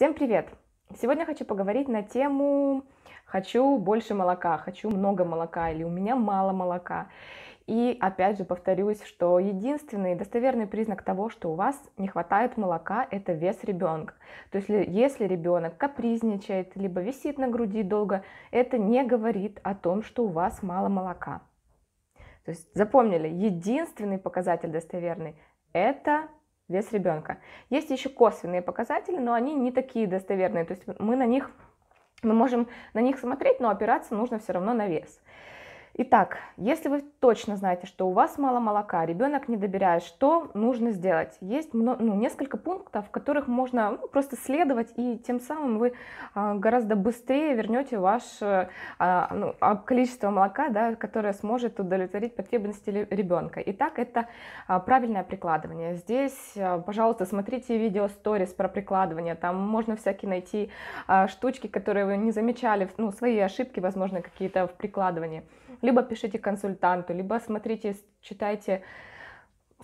Всем привет! Сегодня хочу поговорить на тему «хочу больше молока», «хочу много молока» или «у меня мало молока». И опять же повторюсь, что единственный достоверный признак того, что у вас не хватает молока, это вес ребенка. То есть если ребенок капризничает, либо висит на груди долго, это не говорит о том, что у вас мало молока. То есть запомнили, единственный показатель достоверный – это вес ребенка. Есть еще косвенные показатели, но они не такие достоверные, то есть мы на них мы можем на них смотреть, но опираться нужно все равно на вес. Итак, если вы точно знаете, что у вас мало молока, ребенок не добирает, что нужно сделать? Есть много, ну, несколько пунктов, в которых можно ну, просто следовать, и тем самым вы а, гораздо быстрее вернете ваше э, а, ну, а, количество молока, да, которое сможет удовлетворить потребности ребенка. Итак, это а, правильное прикладывание. Здесь, а, пожалуйста, смотрите видео сторис про прикладывание. Там можно всякие найти а, штучки, которые вы не замечали, ну, свои ошибки, возможно, какие-то в прикладывании либо пишите консультанту, либо смотрите, читайте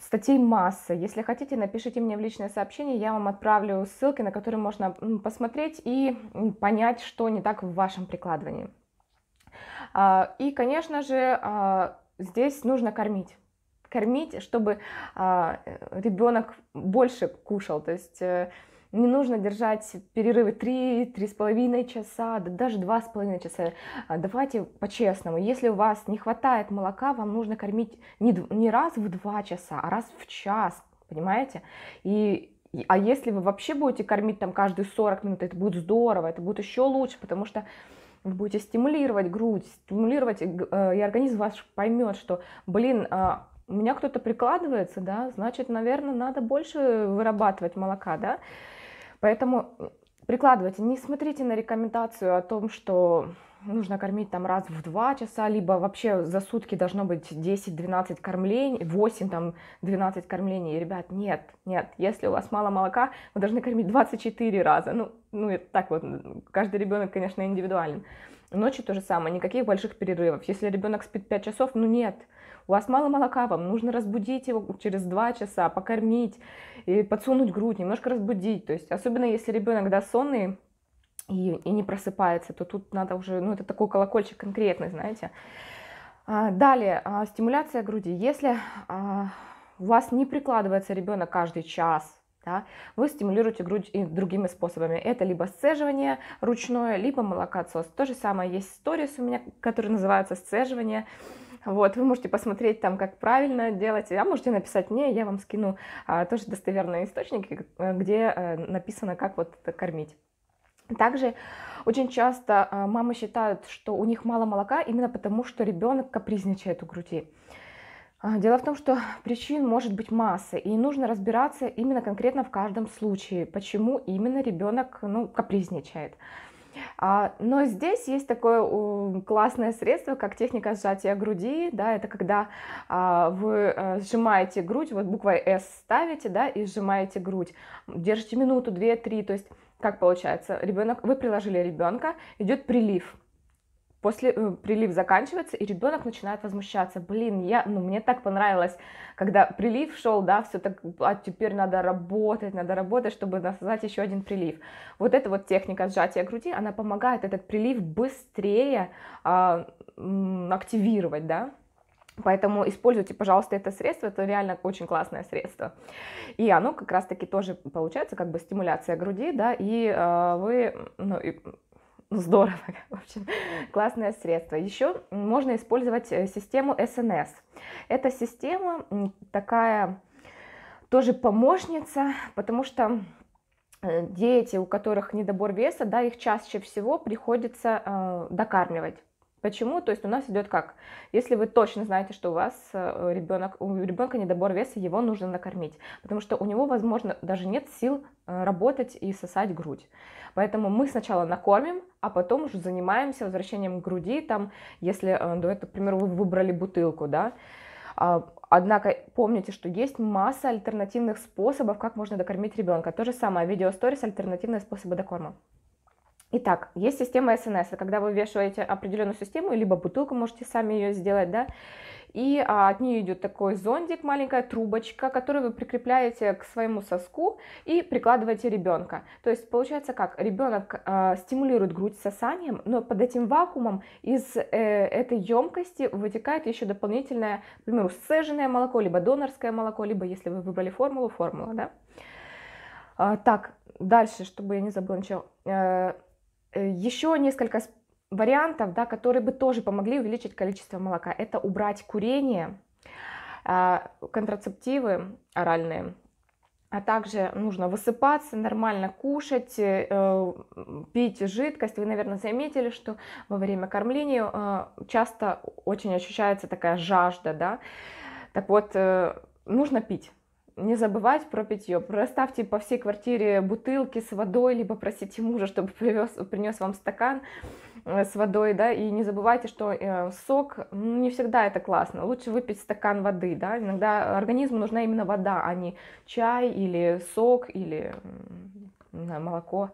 статей масса. Если хотите, напишите мне в личное сообщение, я вам отправлю ссылки, на которые можно посмотреть и понять, что не так в вашем прикладывании. А, и, конечно же, а, здесь нужно кормить кормить, чтобы а, ребенок больше кушал. То есть э, не нужно держать перерывы 3-3,5 часа, да даже 2,5 часа. А, давайте по-честному, если у вас не хватает молока, вам нужно кормить не, не раз в 2 часа, а раз в час, понимаете? И а если вы вообще будете кормить там каждые 40 минут, это будет здорово, это будет еще лучше, потому что вы будете стимулировать грудь, стимулировать, э, э, и организм ваш поймет, что, блин, а, у меня кто-то прикладывается, да, значит, наверное, надо больше вырабатывать молока, да. Поэтому прикладывайте, не смотрите на рекомендацию о том, что нужно кормить там раз в два часа, либо вообще за сутки должно быть 10-12 кормлений, 8 там 12 кормлений. Ребят, нет, нет, если у вас мало молока, вы должны кормить 24 раза. Ну, ну так вот, каждый ребенок, конечно, индивидуален. Ночью то же самое, никаких больших перерывов. Если ребенок спит 5 часов, ну нет, у вас мало молока, вам нужно разбудить его через 2 часа, покормить, и подсунуть грудь, немножко разбудить. То есть, особенно если ребенок да, сонный, и, и не просыпается, то тут надо уже, ну это такой колокольчик конкретный, знаете. А, далее, а, стимуляция груди. Если а, у вас не прикладывается ребенок каждый час, да? Вы стимулируете грудь и другими способами. Это либо сцеживание ручное, либо молокоотсос. То же самое есть сторис у меня, который называется сцеживание. Вот, вы можете посмотреть там, как правильно делать, а можете написать мне, я вам скину а, тоже достоверные источники, э, где а, написано, как вот кормить. Также очень часто э, мамы считают, что у них мало молока именно потому, что ребенок капризничает у груди. А, дело в том, что причин может быть масса, и нужно разбираться именно конкретно в каждом случае, почему именно ребенок ну, капризничает. А, но здесь есть такое классное средство, как техника сжатия груди, да, это когда а, вы э, сжимаете грудь, вот буквой S ставите, да, и сжимаете грудь, держите минуту, две, три, то есть как получается, ребенок, вы приложили ребенка, идет прилив, после э, прилив заканчивается, и ребенок начинает возмущаться. Блин, я, ну, мне так понравилось, когда прилив шел, да, все так, а теперь надо работать, надо работать, чтобы создать еще один прилив. Вот эта вот техника сжатия груди, она помогает этот прилив быстрее э, активировать, да. Поэтому используйте, пожалуйста, это средство, это реально очень классное средство. И оно как раз-таки тоже получается как бы стимуляция груди, да, и э, вы ну, и ну, здорово, в общем, классное средство. Еще можно использовать э, систему SNS. Эта система такая тоже помощница, потому что э, дети, у которых недобор веса, да, их чаще всего приходится э, докармливать. Почему? То есть у нас идет как? Если вы точно знаете, что у вас э, ребенок, у ребенка недобор веса, его нужно накормить, потому что у него, возможно, даже нет сил э, работать и сосать грудь. Поэтому мы сначала накормим, а потом уже занимаемся возвращением груди, там, если, до э, ну, этого, к примеру, вы выбрали бутылку, да, а, Однако помните, что есть масса альтернативных способов, как можно докормить ребенка. То же самое, видео сторис, альтернативные способы докорма. Итак, есть система СНС, когда вы вешаете определенную систему, либо бутылку можете сами ее сделать, да, и а, от нее идет такой зондик, маленькая трубочка, которую вы прикрепляете к своему соску и прикладываете ребенка. То есть получается как, ребенок а, стимулирует грудь сосанием, но под этим вакуумом из э, этой емкости вытекает еще дополнительное, к примеру, сцеженное молоко, либо донорское молоко, либо если вы выбрали формулу, формула, да. А, так, дальше, чтобы я не забыла ничего. Э, Э, Еще несколько вариантов, да, которые бы тоже помогли увеличить количество молока. Это убрать курение, а, контрацептивы оральные, а также нужно высыпаться, нормально кушать, э, э, пить жидкость. Вы, наверное, заметили, что во время кормления часто очень ощущается такая жажда, да. Так вот, нужно пить не забывать про питье. Расставьте по всей квартире бутылки с водой, либо просите мужа, чтобы привез, принес вам стакан э, с водой, да, и не забывайте, что э, сок, ну, не всегда это классно, лучше выпить стакан воды, да, иногда организму нужна именно вода, а не чай или сок или знаю, молоко.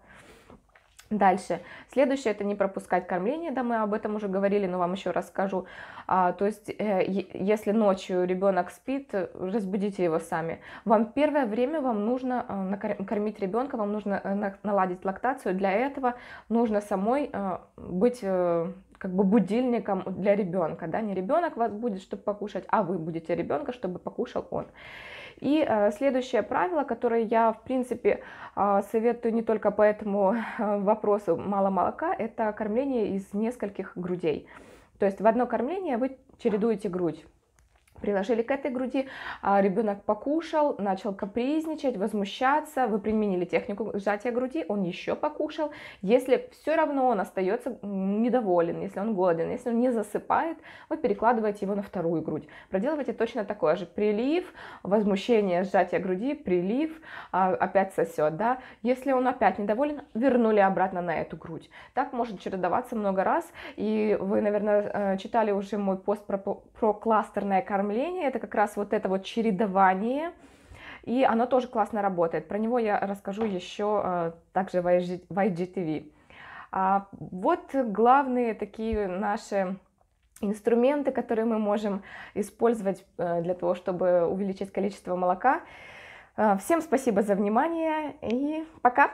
Дальше. Следующее это не пропускать кормление, да, мы об этом уже говорили, но вам еще расскажу. А, то есть, э, если ночью ребенок спит, разбудите его сами. Вам первое время вам нужно э, накормить ребенка, вам нужно э, наладить лактацию. Для этого нужно самой э, быть э, как бы будильником для ребенка, да, не ребенок вас будет, чтобы покушать, а вы будете ребенка, чтобы покушал он. И э, следующее правило, которое я, в принципе, э, советую не только по этому э, вопросу мало молока, это кормление из нескольких грудей. То есть в одно кормление вы чередуете грудь. Приложили к этой груди, а ребенок покушал, начал капризничать, возмущаться, вы применили технику сжатия груди, он еще покушал. Если все равно он остается недоволен, если он голоден, если он не засыпает, вы перекладываете его на вторую грудь. Проделывайте точно такое же. Прилив, возмущение, сжатие груди, прилив, а, опять сосет, да. Если он опять недоволен, вернули обратно на эту грудь. Так может чередоваться много раз, и вы, наверное, э, читали уже мой пост про, про кластерное карантин, оформление, это как раз вот это вот чередование, и оно тоже классно работает. Про него я расскажу еще э, также в IGTV. А вот главные такие наши инструменты, которые мы можем использовать э, для того, чтобы увеличить количество молока. Э, всем спасибо за внимание и пока!